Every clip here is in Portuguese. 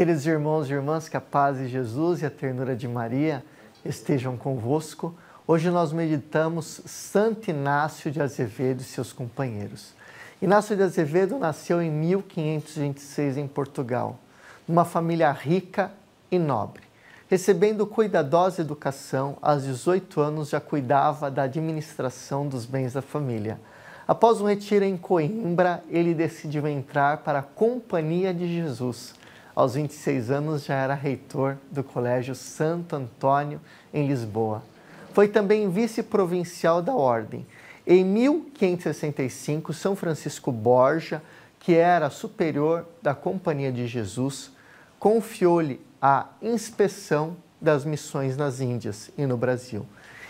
Queridos irmãos e irmãs, que a paz de Jesus e a ternura de Maria estejam convosco. Hoje nós meditamos Santo Inácio de Azevedo e seus companheiros. Inácio de Azevedo nasceu em 1526 em Portugal, numa família rica e nobre. Recebendo cuidadosa educação, aos 18 anos já cuidava da administração dos bens da família. Após um retiro em Coimbra, ele decidiu entrar para a Companhia de Jesus aos 26 anos já era reitor do Colégio Santo Antônio, em Lisboa. Foi também vice-provincial da Ordem. Em 1565, São Francisco Borja, que era superior da Companhia de Jesus, confiou-lhe a inspeção das missões nas Índias e no Brasil.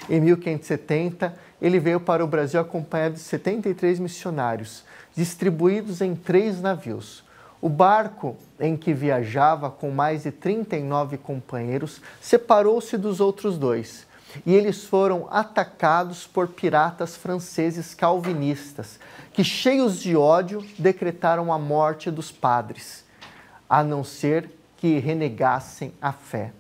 Em 1570, ele veio para o Brasil acompanhado de 73 missionários, distribuídos em três navios. O barco em que viajava com mais de 39 companheiros separou-se dos outros dois e eles foram atacados por piratas franceses calvinistas que, cheios de ódio, decretaram a morte dos padres, a não ser que renegassem a fé.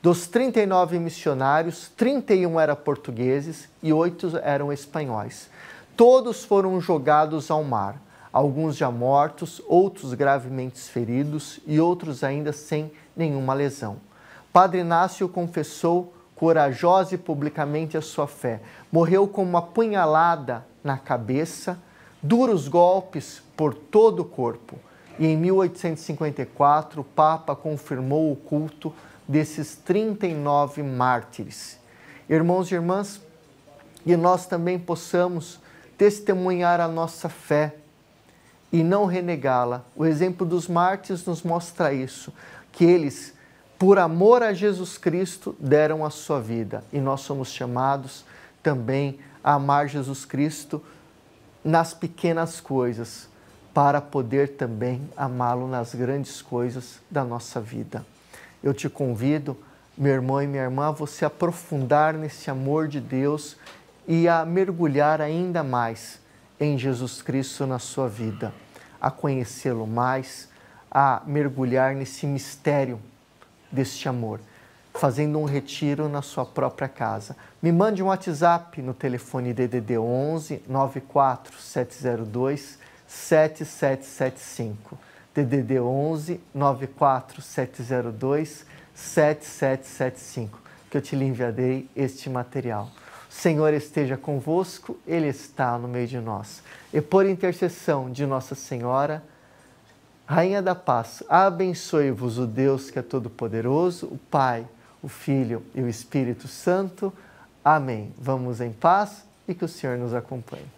Dos 39 missionários, 31 eram portugueses e 8 eram espanhóis. Todos foram jogados ao mar alguns já mortos, outros gravemente feridos e outros ainda sem nenhuma lesão. Padre Inácio confessou corajosa e publicamente a sua fé. Morreu com uma punhalada na cabeça, duros golpes por todo o corpo. E em 1854, o Papa confirmou o culto desses 39 mártires. Irmãos e irmãs, e nós também possamos testemunhar a nossa fé e não renegá-la. O exemplo dos mártires nos mostra isso, que eles, por amor a Jesus Cristo, deram a sua vida. E nós somos chamados também a amar Jesus Cristo nas pequenas coisas, para poder também amá-lo nas grandes coisas da nossa vida. Eu te convido, meu irmão e minha irmã, a você aprofundar nesse amor de Deus e a mergulhar ainda mais em Jesus Cristo na sua vida, a conhecê-lo mais, a mergulhar nesse mistério deste amor, fazendo um retiro na sua própria casa. Me mande um WhatsApp no telefone DDD 11 94702 7775. DDD 11 94702 7775, que eu te enviarei este material. Senhor esteja convosco, Ele está no meio de nós. E por intercessão de Nossa Senhora, Rainha da Paz, abençoe-vos o Deus que é todo-poderoso, o Pai, o Filho e o Espírito Santo. Amém. Vamos em paz e que o Senhor nos acompanhe.